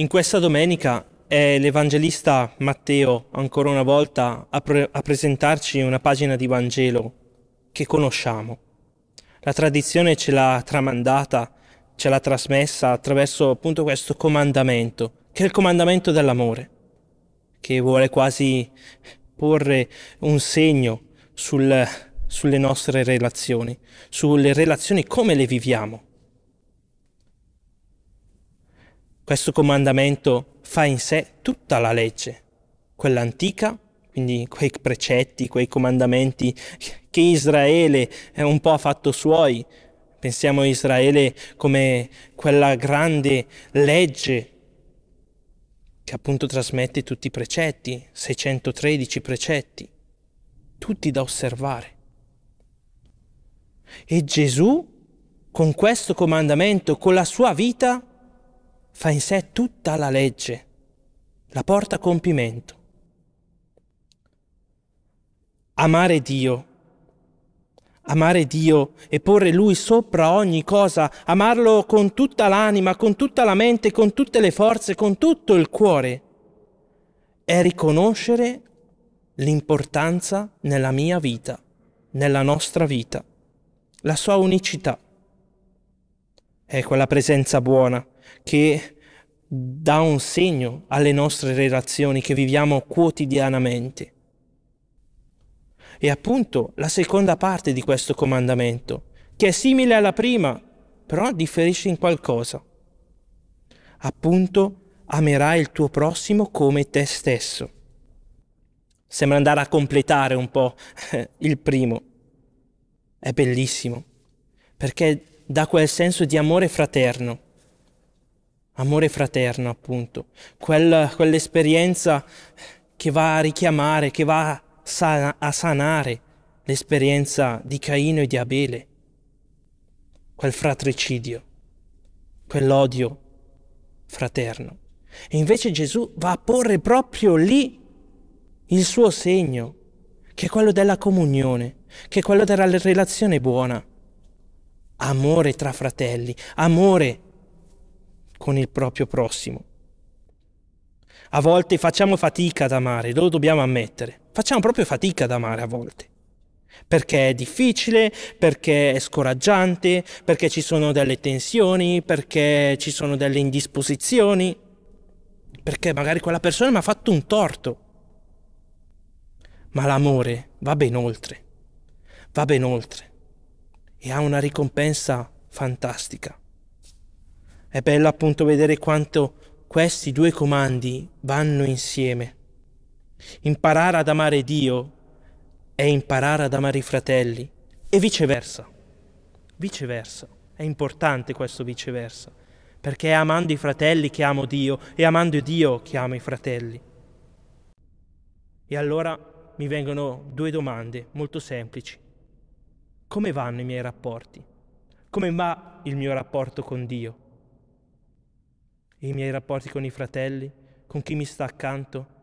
In questa domenica è l'Evangelista Matteo, ancora una volta, a, pre- a, presentarci una pagina di Vangelo che conosciamo. La tradizione ce l'ha tramandata, ce l'ha trasmessa attraverso appunto questo comandamento, che è il comandamento dell'amore, che vuole quasi porre un segno sul, sulle nostre relazioni, sulle relazioni come le viviamo. Questo comandamento fa in sé tutta la legge, quella antica, quindi quei precetti, quei comandamenti che Israele è un po' ha fatto suoi. Pensiamo a Israele come quella grande legge che appunto trasmette tutti i precetti, 613 precetti, tutti da osservare. E Gesù, con questo comandamento, con la sua vita, fa in sé tutta la legge, la porta a compimento. Amare Dio, amare Dio e porre Lui sopra ogni cosa, amarlo con tutta l'anima, con tutta la mente, con tutte le forze, con tutto il cuore, è riconoscere l'importanza nella mia vita, nella nostra vita, la sua unicità. È ecco quella presenza buona che dà un segno alle nostre relazioni che viviamo quotidianamente. E appunto la seconda parte di questo comandamento, che è simile alla prima, però differisce in qualcosa. Appunto, amerai il tuo prossimo come te stesso. Sembra andare a completare un po' il primo. È bellissimo, perché dà quel senso di amore fraterno amore fraterno, appunto, Quel, quell'esperienza che va a richiamare, che va a, sanare l'esperienza di Caino e di Abele, quel fratricidio, quell'odio fraterno. E invece Gesù va a porre proprio lì il suo segno, che è quello della comunione, che è quello della relazione buona. Amore tra fratelli, amore tra con il proprio prossimo. A volte facciamo fatica ad amare, lo dobbiamo ammettere. Facciamo proprio fatica ad amare a volte. Perché è difficile, perché è scoraggiante, perché ci sono delle tensioni, perché ci sono delle indisposizioni, perché magari quella persona mi ha fatto un torto. Ma l'amore va ben oltre, va ben oltre e ha una ricompensa fantastica. È bello appunto vedere quanto questi due comandi vanno insieme. Imparare ad amare Dio è imparare ad amare i fratelli e viceversa. Viceversa. È importante questo viceversa, perché è amando i fratelli che amo Dio e amando Dio che amo i fratelli. E allora mi vengono due domande molto semplici. Come vanno i miei rapporti? Come va il mio rapporto con Dio? i miei rapporti con i fratelli, con chi mi sta accanto,